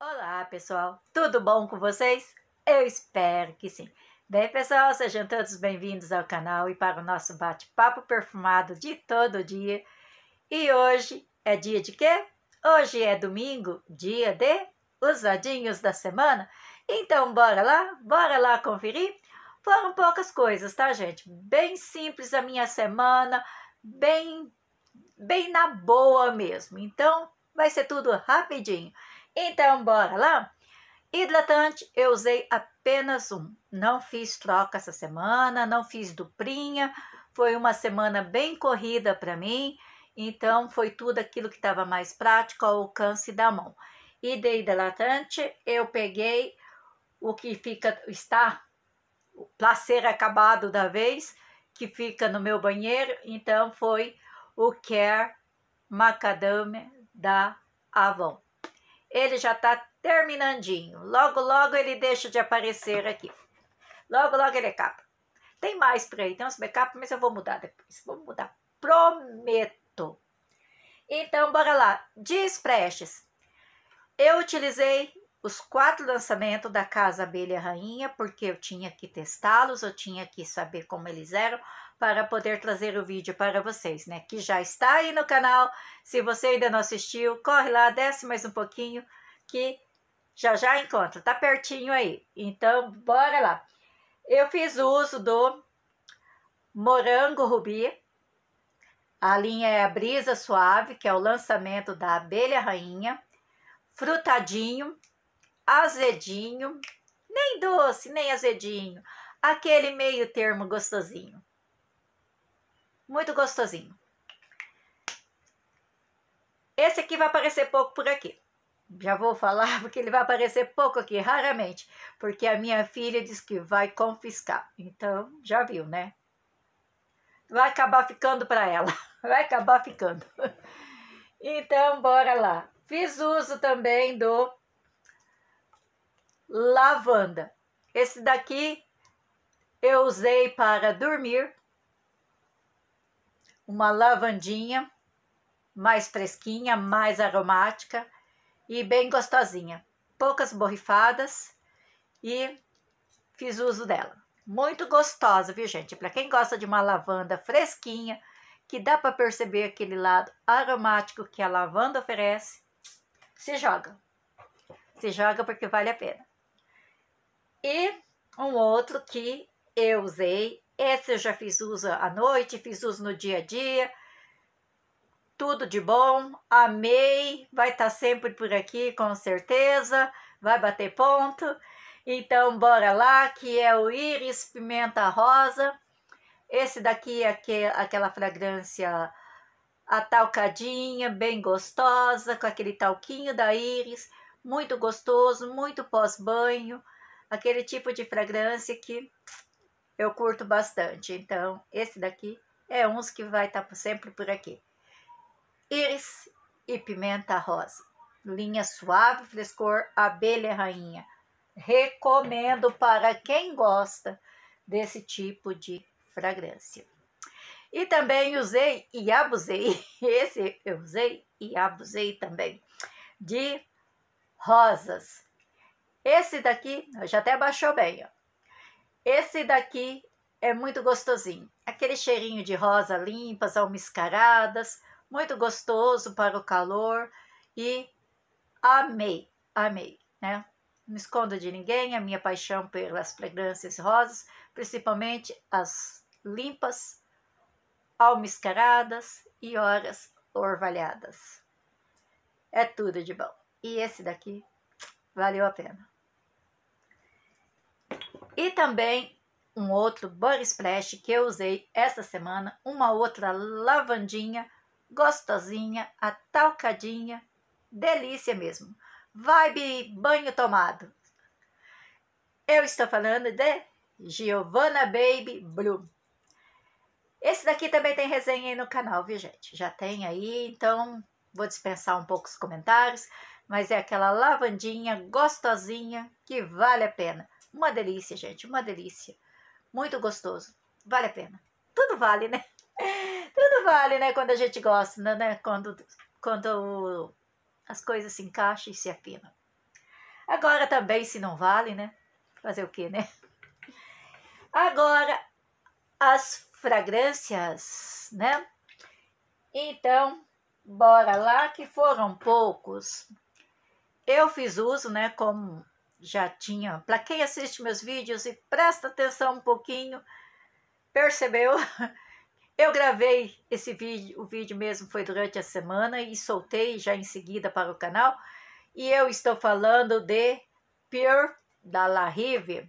Olá, pessoal. Tudo bom com vocês? Eu espero que sim. Bem, pessoal, sejam todos bem-vindos ao canal e para o nosso bate-papo perfumado de todo dia. E hoje é dia de quê? Hoje é domingo, dia de usadinhos da semana. Então, bora lá? Bora lá conferir? Foram poucas coisas, tá, gente? Bem simples a minha semana, bem bem na boa mesmo. Então, vai ser tudo rapidinho. Então, bora lá? Hidratante eu usei apenas um. Não fiz troca essa semana, não fiz duplinha. Foi uma semana bem corrida para mim, então foi tudo aquilo que estava mais prático ao alcance da mão. E de hidratante eu peguei o que fica está o placer acabado da vez, que fica no meu banheiro, então foi o Care Macadamia da Avon. Ele já está terminandinho. Logo, logo ele deixa de aparecer aqui. Logo, logo ele acaba. É tem mais por aí, tem uns backups, mas eu vou mudar depois. Vou mudar, prometo. Então, bora lá. Diz Prestes. Eu utilizei os quatro lançamentos da Casa Abelha Rainha, porque eu tinha que testá-los, eu tinha que saber como eles eram, para poder trazer o vídeo para vocês, né? Que já está aí no canal. Se você ainda não assistiu, corre lá, desce mais um pouquinho, que já já encontra, tá pertinho aí. Então, bora lá. Eu fiz uso do Morango Rubi, a linha é a Brisa Suave, que é o lançamento da Abelha Rainha, Frutadinho, azedinho, nem doce, nem azedinho, aquele meio termo gostosinho. Muito gostosinho. Esse aqui vai aparecer pouco por aqui. Já vou falar porque ele vai aparecer pouco aqui, raramente, porque a minha filha diz que vai confiscar. Então, já viu, né? Vai acabar ficando para ela. Vai acabar ficando. Então, bora lá. Fiz uso também do lavanda. Esse daqui eu usei para dormir. Uma lavandinha mais fresquinha, mais aromática e bem gostosinha. Poucas borrifadas e fiz uso dela. Muito gostosa, viu, gente? Para quem gosta de uma lavanda fresquinha, que dá para perceber aquele lado aromático que a lavanda oferece, se joga. Se joga porque vale a pena. E um outro que eu usei, esse eu já fiz uso à noite, fiz uso no dia a dia. Tudo de bom, amei, vai estar tá sempre por aqui com certeza, vai bater ponto. Então bora lá, que é o íris pimenta rosa. Esse daqui é aquele, aquela fragrância atalcadinha, bem gostosa, com aquele talquinho da íris, muito gostoso, muito pós-banho aquele tipo de fragrância que eu curto bastante. Então, esse daqui é uns que vai estar tá sempre por aqui. Íris e pimenta rosa. Linha suave, frescor, abelha rainha. Recomendo para quem gosta desse tipo de fragrância. E também usei e abusei, esse eu usei e abusei também, de rosas esse daqui, já até baixou bem, ó. Esse daqui é muito gostosinho. Aquele cheirinho de rosa limpas, almiscaradas, muito gostoso para o calor e amei, amei, né? Não me escondo de ninguém, a minha paixão pelas fragrâncias rosas, principalmente as limpas, almiscaradas e horas orvalhadas. É tudo de bom. E esse daqui valeu a pena. E também um outro Body Splash que eu usei essa semana, uma outra lavandinha, gostosinha, atalcadinha, delícia mesmo. Vibe banho tomado. Eu estou falando de Giovanna Baby Blue. Esse daqui também tem resenha aí no canal, viu gente? Já tem aí, então vou dispensar um pouco os comentários, mas é aquela lavandinha gostosinha que vale a pena. Uma delícia, gente, uma delícia. Muito gostoso. Vale a pena. Tudo vale, né? Tudo vale, né? Quando a gente gosta, né, né? Quando, quando as coisas se encaixam e se afinam. Agora também, se não vale, né? Fazer o quê, né? Agora, as fragrâncias, né? Então, bora lá que foram poucos. Eu fiz uso, né, como já tinha. Para quem assiste meus vídeos e presta atenção um pouquinho, percebeu? Eu gravei esse vídeo, o vídeo mesmo foi durante a semana e soltei já em seguida para o canal. E eu estou falando de Pure da La Rive.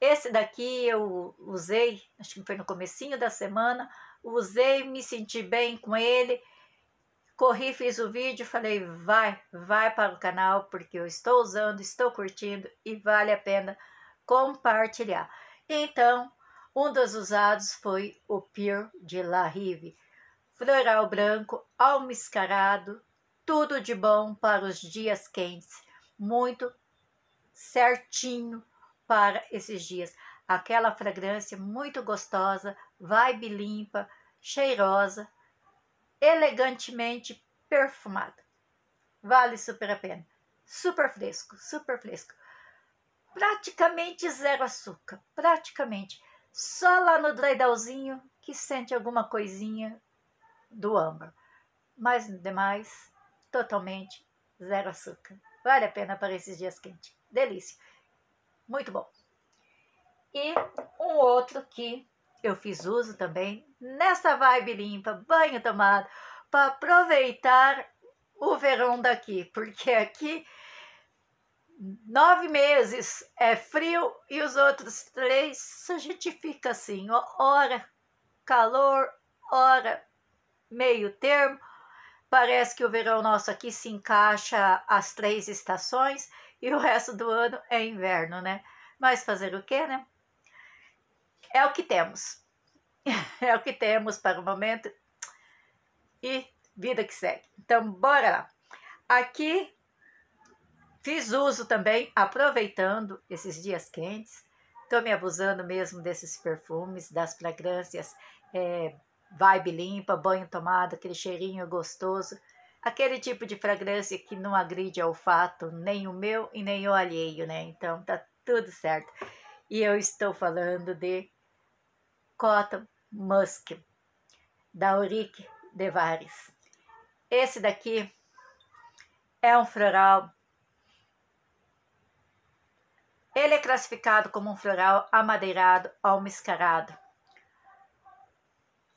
Esse daqui eu usei, acho que foi no comecinho da semana, usei, me senti bem com ele Corri, fiz o vídeo, falei, vai, vai para o canal, porque eu estou usando, estou curtindo e vale a pena compartilhar. Então, um dos usados foi o Pier de La Rive. Floral branco, almiscarado, tudo de bom para os dias quentes. Muito certinho para esses dias. Aquela fragrância muito gostosa, vibe limpa, cheirosa, elegantemente perfumado. Vale super a pena. Super fresco, super fresco. Praticamente zero açúcar, praticamente. Só lá no draidalzinho que sente alguma coisinha do âmbar. Mas demais, totalmente zero açúcar. Vale a pena para esses dias quentes. Delícia. Muito bom. E um outro que eu fiz uso também nessa vibe limpa, banho tomado, para aproveitar o verão daqui, porque aqui nove meses é frio e os outros três a gente fica assim, hora calor, hora meio termo. Parece que o verão nosso aqui se encaixa às três estações e o resto do ano é inverno, né? Mas fazer o quê, né? É o que temos. É o que temos para o momento. E vida que segue. Então, bora lá. Aqui fiz uso também, aproveitando esses dias quentes. Estou me abusando mesmo desses perfumes, das fragrâncias. É, vibe limpa, banho tomado, aquele cheirinho gostoso. Aquele tipo de fragrância que não agride ao fato, nem o meu e nem o alheio, né? Então, tá tudo certo. E eu estou falando de Cotton Musk, da Auric Vares. Esse daqui é um floral. Ele é classificado como um floral amadeirado almiscarado,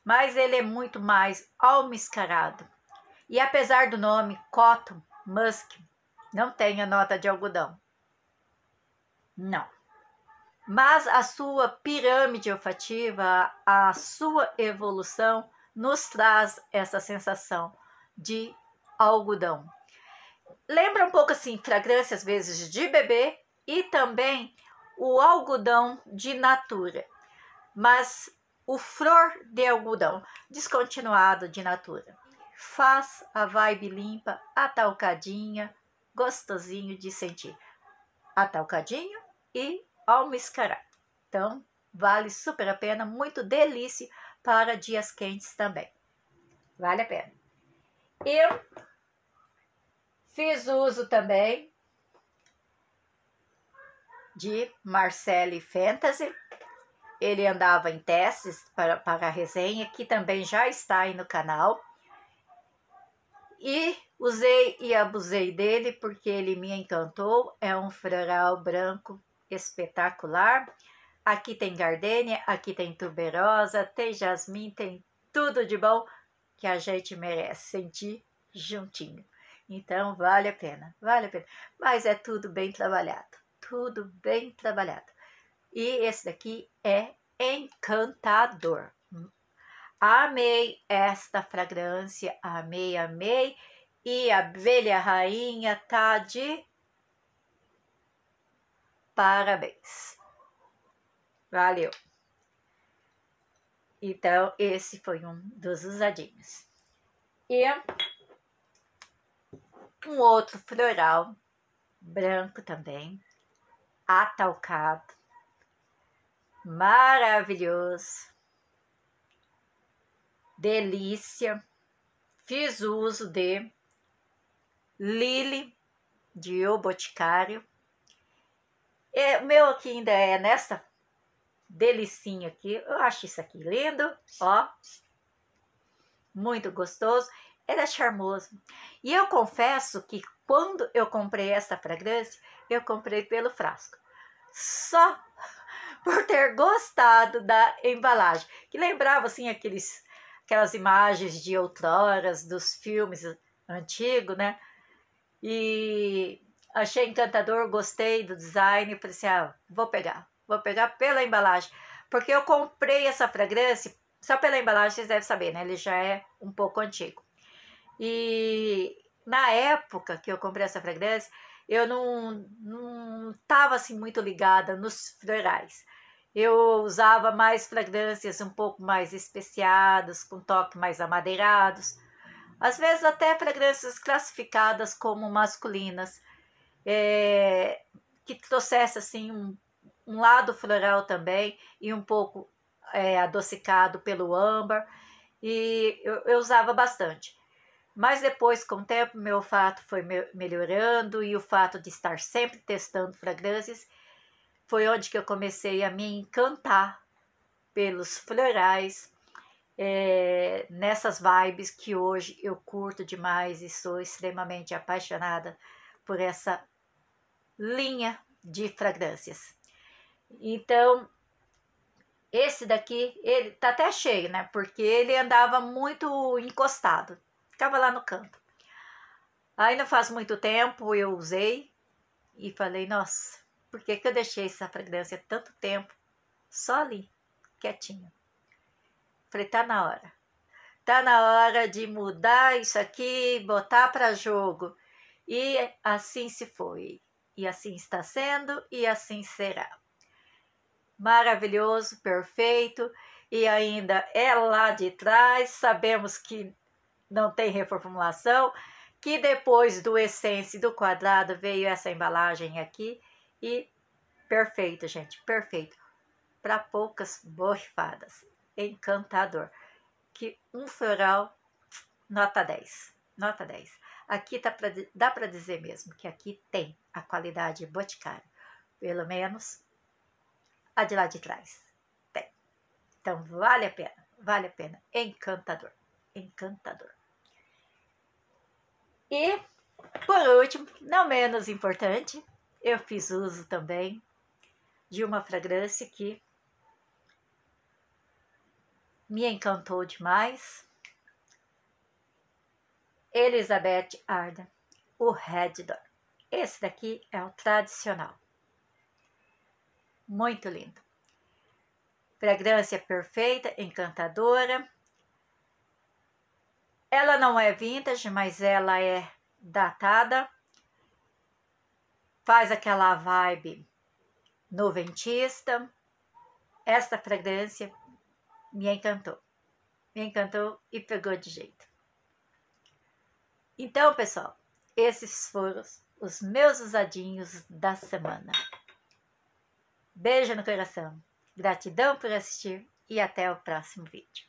mas ele é muito mais almiscarado. E apesar do nome Cotton Musk, não tem a nota de algodão. Não mas a sua pirâmide olfativa, a sua evolução nos traz essa sensação de algodão. Lembra um pouco assim fragrância às vezes de bebê e também o algodão de natura, mas o flor de algodão descontinuado de natura. Faz a vibe limpa, atalcadinha, gostosinho de sentir. Atalcadinho e ao mascarar. Então, vale super a pena, muito delícia para dias quentes também. Vale a pena. Eu fiz uso também de Marcelle Fantasy. Ele andava em testes para, para a resenha, que também já está aí no canal. E usei e abusei dele porque ele me encantou. É um floral branco espetacular. Aqui tem gardênia, aqui tem tuberosa, tem jasmim, tem tudo de bom que a gente merece sentir juntinho. Então vale a pena, vale a pena. Mas é tudo bem trabalhado, tudo bem trabalhado. E esse daqui é encantador. Amei esta fragrância, amei, amei. E a abelha rainha tá de Parabéns. Valeu. Então, esse foi um dos usadinhos. E um outro floral branco também, atalcado, maravilhoso, delícia. Fiz uso de Lily de O Boticário é, o meu aqui ainda é nessa delicinha aqui. Eu acho isso aqui lindo, ó. Muito gostoso. Era é charmoso. E eu confesso que quando eu comprei essa fragrância, eu comprei pelo frasco. Só por ter gostado da embalagem, que lembrava assim aqueles aquelas imagens de outroras dos filmes antigos, né? E achei encantador, gostei do design, falei assim, ah, vou pegar, vou pegar pela embalagem, porque eu comprei essa fragrância só pela embalagem, vocês devem saber, né? Ele já é um pouco antigo. E na época que eu comprei essa fragrância, eu não não assim muito ligada nos florais. Eu usava mais fragrâncias um pouco mais especiadas, com toque mais amadeirados, às vezes até fragrâncias classificadas como masculinas, é, que trouxesse assim um, um, lado floral também e um pouco é, adocicado pelo âmbar e eu, eu, usava bastante. Mas depois, com o tempo, meu olfato foi melhorando e o fato de estar sempre testando fragrâncias foi onde que eu comecei a me encantar pelos florais, é, nessas vibes que hoje eu curto demais e sou extremamente apaixonada por essa linha de fragrâncias. Então, esse daqui, ele tá até cheio, né? Porque ele andava muito encostado, ficava lá no canto. Aí não faz muito tempo eu usei e falei, nossa, por que, que eu deixei essa fragrância tanto tempo só ali, quietinho? Falei, tá na hora. Tá na hora de mudar isso aqui, botar para jogo. E assim se foi e assim está sendo, e assim será. Maravilhoso, perfeito, e ainda é lá de trás, sabemos que não tem reformulação, que depois do Essence do quadrado veio essa embalagem aqui e perfeito, gente, perfeito. Para poucas borrifadas, encantador. Que um floral nota 10, nota 10. Aqui tá pra, dá para dizer mesmo que aqui tem a qualidade boticário, pelo menos a de lá de trás. Tem. Então vale a pena, vale a pena. Encantador, encantador. E por último, não menos importante, eu fiz uso também de uma fragrância que me encantou demais Elizabeth Arden, o Red Door. Esse daqui é o tradicional. Muito lindo. Fragrância perfeita, encantadora. Ela não é vintage, mas ela é datada. Faz aquela vibe noventista. Esta fragrância me encantou. Me encantou e pegou de jeito. Então, pessoal, esses foram os meus usadinhos da semana. Beijo no coração, gratidão por assistir e até o próximo vídeo.